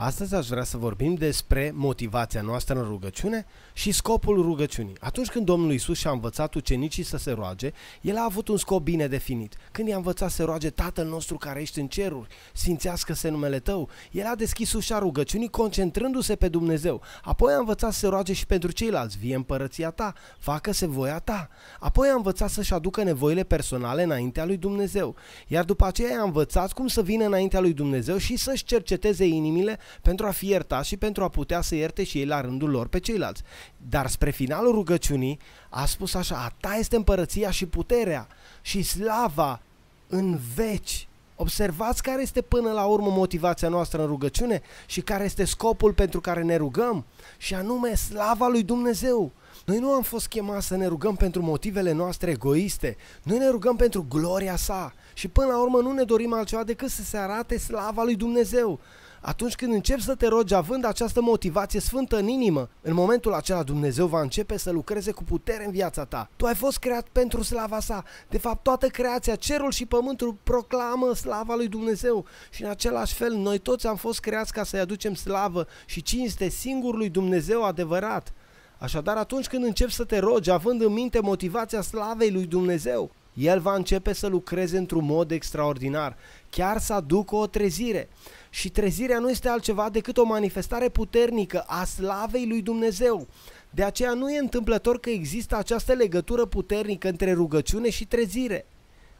Astăzi aș vrea să vorbim despre motivația noastră în rugăciune și scopul rugăciunii. Atunci când Domnul Isus și-a învățat ucenicii să se roage, el a avut un scop bine definit. Când i-a învățat să roage Tatăl nostru care ești în ceruri, sfințească-se numele tău, el a deschis ușa rugăciunii concentrându-se pe Dumnezeu. Apoi a învățat să se roage și pentru ceilalți, vie împărăția ta, facă-se voia ta. Apoi a învățat să-și aducă nevoile personale înaintea lui Dumnezeu. Iar după aceea a învățat cum să vină înaintea lui Dumnezeu și să-și cerceteze inimile pentru a fi iertat și pentru a putea să ierte și ei la rândul lor pe ceilalți. Dar spre finalul rugăciunii a spus așa, a ta este împărăția și puterea și slava în veci. Observați care este până la urmă motivația noastră în rugăciune și care este scopul pentru care ne rugăm și anume slava lui Dumnezeu. Noi nu am fost chemați să ne rugăm pentru motivele noastre egoiste. Noi ne rugăm pentru gloria sa și până la urmă nu ne dorim altceva decât să se arate slava lui Dumnezeu. Atunci când începi să te rogi având această motivație sfântă în inimă, în momentul acela Dumnezeu va începe să lucreze cu putere în viața ta. Tu ai fost creat pentru slava sa. De fapt, toată creația, cerul și pământul proclamă slava lui Dumnezeu. Și în același fel, noi toți am fost creați ca să-i aducem slavă și cinste singurului Dumnezeu adevărat. Așadar, atunci când începi să te rogi, având în minte motivația slavei lui Dumnezeu, el va începe să lucreze într-un mod extraordinar, chiar să aducă o trezire. Și trezirea nu este altceva decât o manifestare puternică a slavei lui Dumnezeu. De aceea nu e întâmplător că există această legătură puternică între rugăciune și trezire.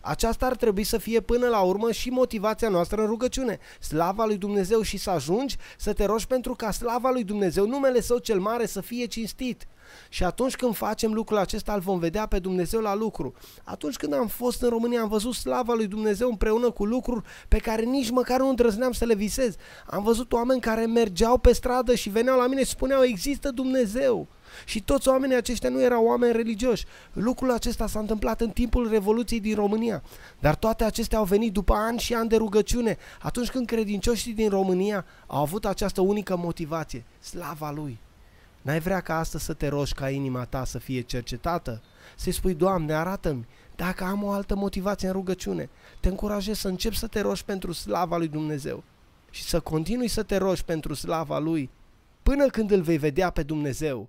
Aceasta ar trebui să fie până la urmă și motivația noastră în rugăciune. Slava lui Dumnezeu și să ajungi să te rogi pentru ca slava lui Dumnezeu, numele Său cel mare să fie cinstit. Și atunci când facem lucrul acesta, îl vom vedea pe Dumnezeu la lucru. Atunci când am fost în România, am văzut slava lui Dumnezeu împreună cu lucruri pe care nici măcar nu îndrăzneam să le visez. Am văzut oameni care mergeau pe stradă și veneau la mine și spuneau, există Dumnezeu. Și toți oamenii aceștia nu erau oameni religioși. Lucrul acesta s-a întâmplat în timpul Revoluției din România. Dar toate acestea au venit după ani și ani de rugăciune, atunci când credincioșii din România au avut această unică motivație, slava Lui. N-ai vrea ca astăzi să te rogi ca inima ta să fie cercetată? Să-i spui, Doamne, arată-mi dacă am o altă motivație în rugăciune. Te încurajez să începi să te rogi pentru slava lui Dumnezeu și să continui să te rogi pentru slava lui până când îl vei vedea pe Dumnezeu